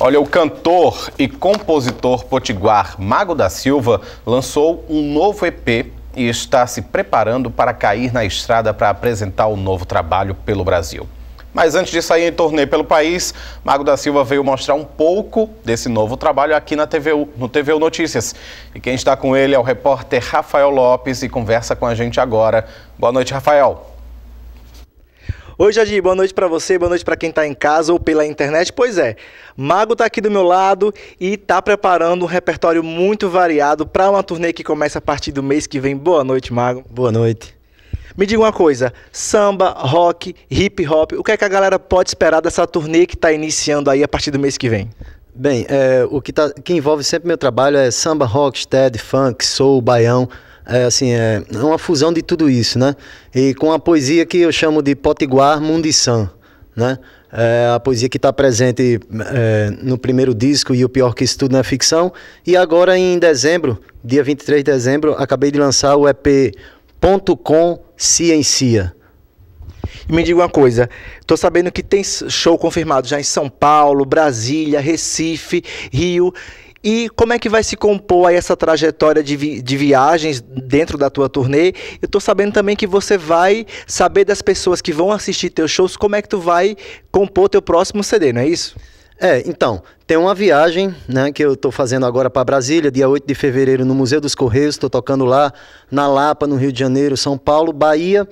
Olha, o cantor e compositor potiguar Mago da Silva lançou um novo EP e está se preparando para cair na estrada para apresentar o um novo trabalho pelo Brasil. Mas antes de sair em turnê pelo país, Mago da Silva veio mostrar um pouco desse novo trabalho aqui na TVU, no TVU Notícias. E quem está com ele é o repórter Rafael Lopes e conversa com a gente agora. Boa noite, Rafael. Oi, Jadir, boa noite para você, boa noite para quem está em casa ou pela internet. Pois é, Mago está aqui do meu lado e está preparando um repertório muito variado para uma turnê que começa a partir do mês que vem. Boa noite, Mago. Boa noite. Me diga uma coisa, samba, rock, hip hop, o que é que a galera pode esperar dessa turnê que está iniciando aí a partir do mês que vem? Bem, é, o que, tá, que envolve sempre meu trabalho é samba, rock, stead, funk, soul, baião, é, assim, é uma fusão de tudo isso, né? E com a poesia que eu chamo de Potiguar Mundiçã, né? É a poesia que está presente é, no primeiro disco e o pior que isso tudo na é ficção. E agora em dezembro, dia 23 de dezembro, acabei de lançar o EP Ponto Com Ciencia. me diga uma coisa, estou sabendo que tem show confirmado já em São Paulo, Brasília, Recife, Rio. E como é que vai se compor aí essa trajetória de, vi de viagens dentro da tua turnê? Eu estou sabendo também que você vai saber das pessoas que vão assistir teus shows, como é que tu vai compor teu próximo CD, não é isso? É, então, tem uma viagem, né, que eu estou fazendo agora para Brasília, dia 8 de fevereiro no Museu dos Correios, estou tocando lá, na Lapa, no Rio de Janeiro, São Paulo, Bahia,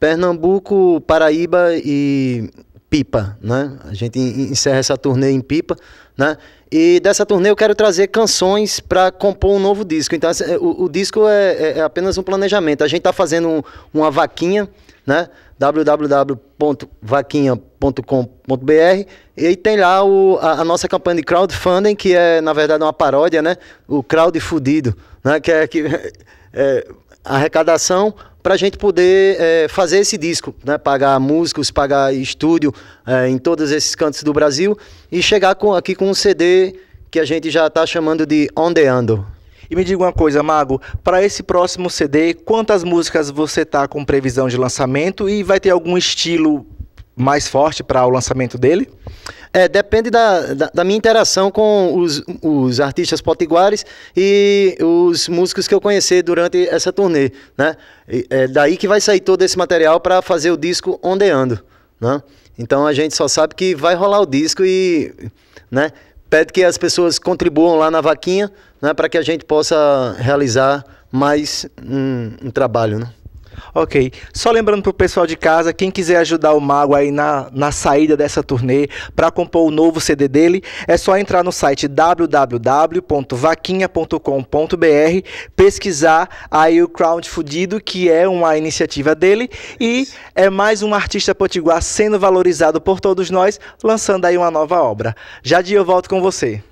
Pernambuco, Paraíba e Pipa, né? A gente encerra essa turnê em Pipa, né? E dessa turnê eu quero trazer canções para compor um novo disco. Então o, o disco é, é, é, apenas um planejamento. A gente está fazendo um, uma vaquinha, né? www.vaquinha.com.br e tem lá o, a, a, nossa campanha de crowdfunding que é na verdade uma paródia, né? O crowd fudido, né? Que é que é, arrecadação para a gente poder é, fazer esse disco, né? pagar músicos, pagar estúdio é, em todos esses cantos do Brasil e chegar com, aqui com um CD que a gente já está chamando de ondeando. Ando. E me diga uma coisa, Mago, para esse próximo CD, quantas músicas você tá com previsão de lançamento e vai ter algum estilo mais forte para o lançamento dele? É, depende da, da, da, minha interação com os, os artistas potiguares e os músicos que eu conheci durante essa turnê, né? E, é daí que vai sair todo esse material para fazer o disco Ondeando, né? Então a gente só sabe que vai rolar o disco e, né? Pede que as pessoas contribuam lá na vaquinha, né? Para que a gente possa realizar mais um, um trabalho, né? Ok. Só lembrando para o pessoal de casa, quem quiser ajudar o Mago aí na, na saída dessa turnê para compor o novo CD dele, é só entrar no site www.vaquinha.com.br, pesquisar aí o Crowd Fudido, que é uma iniciativa dele, e é mais um artista potiguar sendo valorizado por todos nós, lançando aí uma nova obra. Já de eu volto com você.